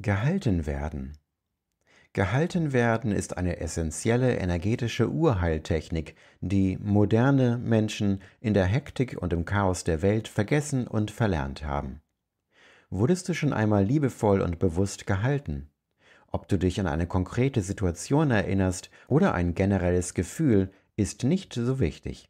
Gehalten werden. Gehalten werden ist eine essentielle energetische Urheiltechnik, die moderne Menschen in der Hektik und im Chaos der Welt vergessen und verlernt haben. Wurdest du schon einmal liebevoll und bewusst gehalten? Ob du dich an eine konkrete Situation erinnerst oder ein generelles Gefühl, ist nicht so wichtig.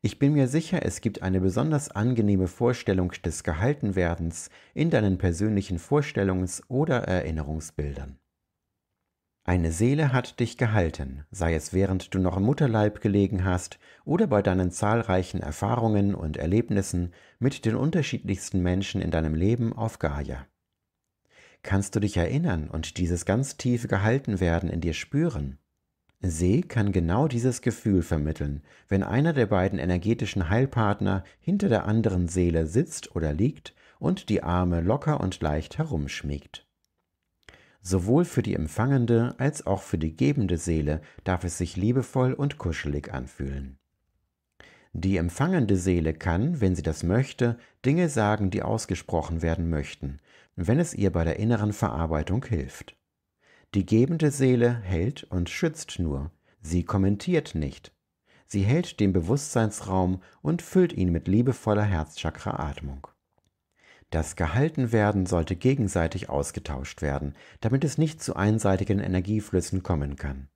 Ich bin mir sicher, es gibt eine besonders angenehme Vorstellung des Gehaltenwerdens in deinen persönlichen Vorstellungs- oder Erinnerungsbildern. Eine Seele hat dich gehalten, sei es während du noch im Mutterleib gelegen hast oder bei deinen zahlreichen Erfahrungen und Erlebnissen mit den unterschiedlichsten Menschen in deinem Leben auf Gaia. Kannst du dich erinnern und dieses ganz tiefe Gehaltenwerden in dir spüren? See kann genau dieses Gefühl vermitteln, wenn einer der beiden energetischen Heilpartner hinter der anderen Seele sitzt oder liegt und die Arme locker und leicht herumschmiegt. Sowohl für die empfangende als auch für die gebende Seele darf es sich liebevoll und kuschelig anfühlen. Die empfangende Seele kann, wenn sie das möchte, Dinge sagen, die ausgesprochen werden möchten, wenn es ihr bei der inneren Verarbeitung hilft. Die gebende Seele hält und schützt nur, sie kommentiert nicht. Sie hält den Bewusstseinsraum und füllt ihn mit liebevoller Herzchakra-Atmung. Das Gehaltenwerden sollte gegenseitig ausgetauscht werden, damit es nicht zu einseitigen Energieflüssen kommen kann.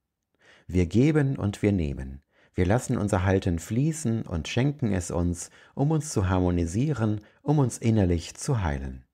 Wir geben und wir nehmen. Wir lassen unser Halten fließen und schenken es uns, um uns zu harmonisieren, um uns innerlich zu heilen.